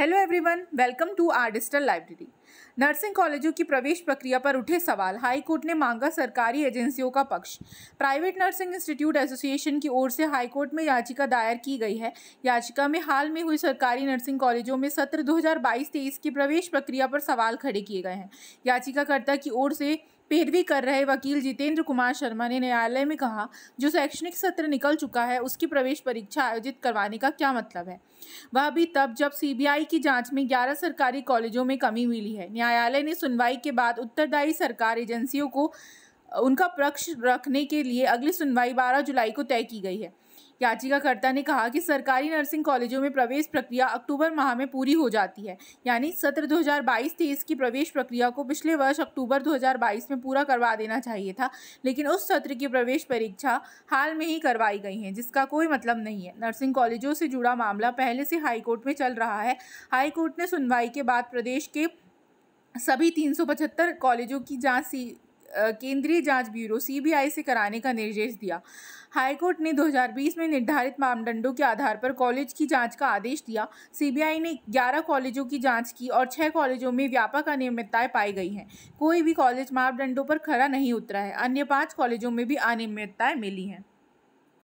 hello everyone welcome to R digital library nursing कॉलेजों की प्रवेश प्रक्रिया पर उठे सवाल हाई कोर्ट ने मांगा सरकारी एजेंसियों का पक्ष प्राइवेट नर्सिंग इंस्टीट्यूट एसोसिएशन की ओर से हाई कोर्ट में याचिका दायर की गई है याचिका में हाल में हुई सरकारी नर्सिंग कॉलेजों में सत्र 2022-23 की प्रवेश प्रक्रिया पर सवाल खड़े किए गए हैं याचिकाकर्ता की ओर से पैरवी कर रहे वकील जितेंद्र कुमार शर्मा ने न्यायालय में कहा जो शैक्षणिक सत्र निकल चुका है उसकी प्रवेश परीक्षा आयोजित करवाने का क्या मतलब है वह भी तब जब सीबीआई की जांच में 11 सरकारी कॉलेजों में कमी मिली है न्यायालय ने सुनवाई के बाद उत्तरदायी सरकार एजेंसियों को उनका पक्ष रखने के लिए अगली सुनवाई 12 जुलाई को तय की गई है याचिकाकर्ता ने कहा कि सरकारी नर्सिंग कॉलेजों में प्रवेश प्रक्रिया अक्टूबर माह में पूरी हो जाती है यानी सत्र 2022-23 की प्रवेश प्रक्रिया को पिछले वर्ष अक्टूबर 2022 में पूरा करवा देना चाहिए था लेकिन उस सत्र की प्रवेश परीक्षा हाल में ही करवाई गई है जिसका कोई मतलब नहीं है नर्सिंग कॉलेजों से जुड़ा मामला पहले से हाईकोर्ट में चल रहा है हाईकोर्ट ने सुनवाई के बाद प्रदेश के सभी 375 कॉलेजों की जांच केंद्रीय जांच ब्यूरो सीबीआई से कराने का निर्देश दिया हाईकोर्ट ने 2020 में निर्धारित मापदंडों के आधार पर कॉलेज की जांच का आदेश दिया सीबीआई ने 11 कॉलेजों की जांच की और 6 कॉलेजों में व्यापक अनियमितताएं पाई गई हैं कोई भी कॉलेज मापदंडों पर खरा नहीं उतरा है अन्य पाँच कॉलेजों में भी अनियमितताएँ मिली हैं